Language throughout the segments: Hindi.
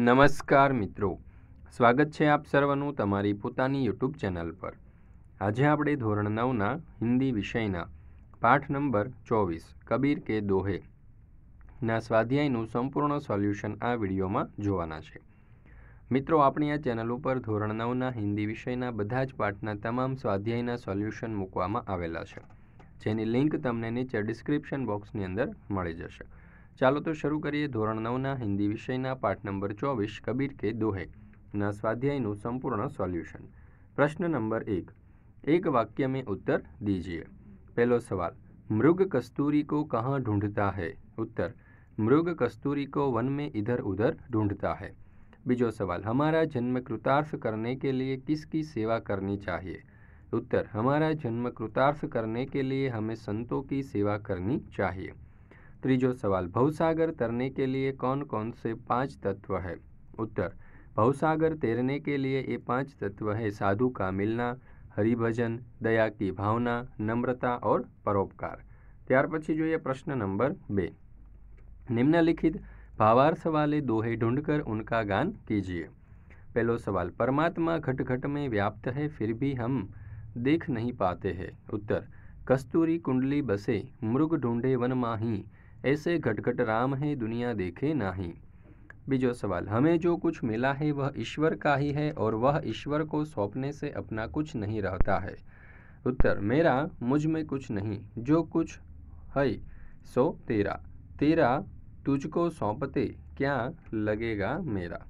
નમસ્કાર મિત્રો સ્વાગત છે આપ સર્વનું તમારી પોતાની યુટ્યુબ ચેનલ પર આજે આપણે ધોરણ નવના હિન્દી વિષયના પાઠ નંબર ચોવીસ કબીર કે દોહે ના સ્વાધ્યાયનું સંપૂર્ણ સોલ્યુશન આ વિડીયોમાં જોવાના છે મિત્રો આપણી આ ચેનલ ઉપર ધોરણ નવના હિન્દી વિષયના બધા જ પાઠના તમામ સ્વાધ્યાયના સોલ્યુશન મૂકવામાં આવેલા છે જેની લિંક તમને નીચે ડિસ્ક્રિપ્શન બોક્સની અંદર મળી જશે चलो ચાલો તો શરૂ કરીએ ધોરણ નવના पाठ नंबर चौबीस कबीर के दोहे न स्वाध्याय સ્વાધ્યાયનું संपूर्ण सॉल्यूशन प्रश्न नंबर एक एक वाक्य में उत्तर दीजिए पहलो सवाल मृग कस्तूरी को कहाँ ढूंढता है उत्तर मृग कस्तूरी को वन में इधर उधर ढूंढता है बीजो सवाल हमारा जन्म कृतार्थ करने के लिए किसकी सेवा करनी चाहिए उत्तर हमारा जन्म कृतार्थ करने के लिए हमें संतों की सेवा करनी चाहिए त्रीजो सवाल भवसागर तैरने के लिए कौन कौन से पांच तत्व है उत्तर भवसागर तैरने के लिए ये पांच तत्व है साधु का मिलना हरिभजन दया की भावना नम्रता और परोपकार त्यार पी जो ये प्रश्न नंबर बे निम्नलिखित भावार्थ वाले दोहे ढूंढकर उनका गान कीजिए पहलो सवाल परमात्मा घटघट में व्याप्त है फिर भी हम देख नहीं पाते हैं उत्तर कस्तूरी कुंडली बसे मृग ढूंढे वन माही ऐसे घटघट राम है दुनिया देखे ही बीजो सवाल हमें जो कुछ मिला है वह ईश्वर का ही है और वह ईश्वर को सौंपने से अपना कुछ नहीं रहता है उत्तर मेरा मुझ में कुछ नहीं जो कुछ है सो तेरा तेरा तुझको सौंपते क्या लगेगा मेरा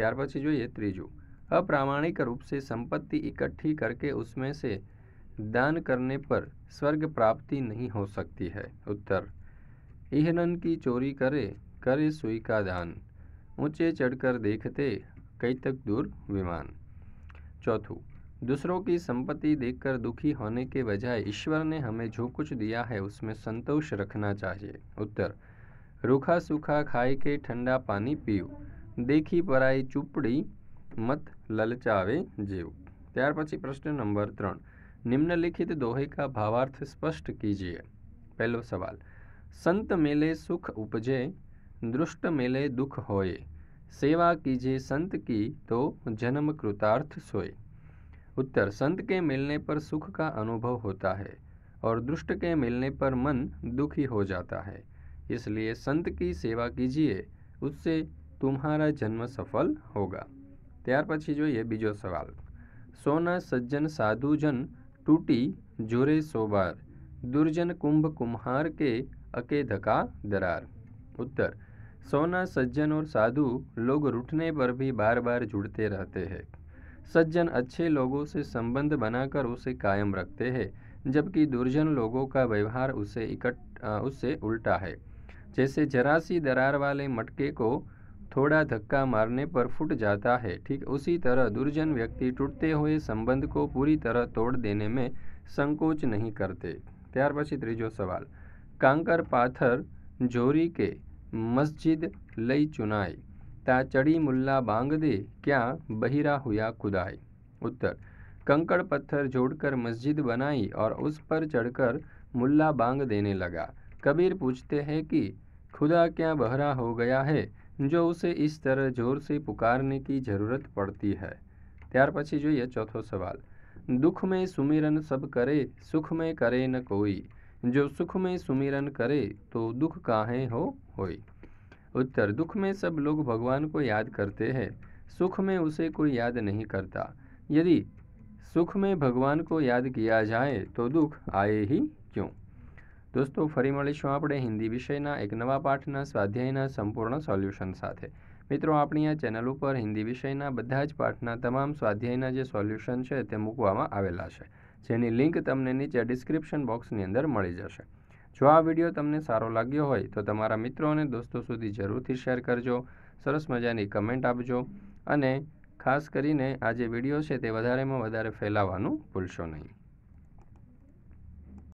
पी जो ये त्रिजु अप्रामाणिक रूप से संपत्ति इकट्ठी करके उसमें से दान करने पर स्वर्ग प्राप्ति नहीं हो सकती है उत्तर इहनन की चोरी करे करे सुई का दान ऊंचे चढ़कर देखते कई तक दूर विमान चौथू दूसरों की संपत्ति देखकर दुखी होने के बजाय ईश्वर ने हमें जो कुछ दिया है उसमें संतोष रखना चाहिए उत्तर रूखा सूखा खाए के ठंडा पानी पीव देखी पराई चुपड़ी मत ललचावे जीव त्यार पी प्रश्न नंबर ત્રણ निम्नलिखित दोहे का भावार्थ स्पष्ट कीजिए पहलो सवाल संत मेले सुख उपजे दुष्ट मेले दुख होए सेवा कीजिए संत की तो जन्म कृतार्थ सोए उत्तर संत के मिलने पर सुख का अनुभव होता है और दुष्ट के मिलने पर मन दुखी हो जाता है इसलिए संत की सेवा कीजिए उससे तुम्हारा जन्म सफल होगा त्यार ત્યાર પછી बीजो सवाल सोना सज्जन साधु जन टूटी जोरे सोबार दुर्जन कुंभ कुम्हार के अकेधका दरार उत्तर सोना सज्जन और साधु लोग रुठने पर भी बार बार जुड़ते रहते हैं सज्जन अच्छे लोगों से संबंध बनाकर उसे कायम रखते हैं जबकि दुर्जन लोगों का व्यवहार उसे इकट उससे उल्टा है जैसे जरासी दरार वाले मटके को थोड़ा धक्का मारने पर फूट जाता है ठीक उसी तरह दुर्जन व्यक्ति टूटते हुए संबंध को पूरी तरह तोड़ देने में संकोच नहीं करते त्यार पी ત્રીજો सवाल કાંકર પાથર जोरी के मस्जिद लई ચુનાઈ તા ચડી बांग दे क्या बहिरा हुआ હુયા उत्तर कंकड़ पत्थर जोड़कर मस्जिद बनाई और उस पर चढ़कर मुल्ला बांग देने लगा कबीर पूछते हैं कि खुदा क्या बहरा हो गया है जो उसे इस तरह जोर से पुकारने की जरूरत पड़ती है त्यार पी जो चौथो सवाल दुख में सुमिरन सब करे सुख में करे न कोई जो सुख में सुमिरन करे तो दुख काहे हो होई उत्तर दुख में सब लोग भगवान को याद करते हैं सुख में उसे कोई याद नहीं करता यदि सुख में भगवान को याद किया जाए तो दुख आए ही क्यों दोस्तों फरी મળીશું આપણે विषय एक नवा पाठना स्वाध्याय संपूर्ण सॉल्यूशन साथ સાથે મિત્રો આપણી આ ચેનલ ઉપર હિન્દી વિષયના બધા જ પાઠના તમામ સ્વાધ્યાયના જે સોલ્યુશન છે તે મૂકવામાં આવેલા છે જેની લિંક તમને નીચે ડિસ્ક્રિપ્શન બોક્સની અંદર મળી જશે જો આ વિડીયો તમને સારો લાગ્યો હોય તો તમારા મિત્રો અને દોસ્તો સુધી જરૂરથી શેર કરજો સરસ મજાની કમેન્ટ આપજો અને ખાસ કરીને આ જે વિડીયો છે તે વધારેમાં વધારે ફેલાવવાનું ભૂલશો નહીં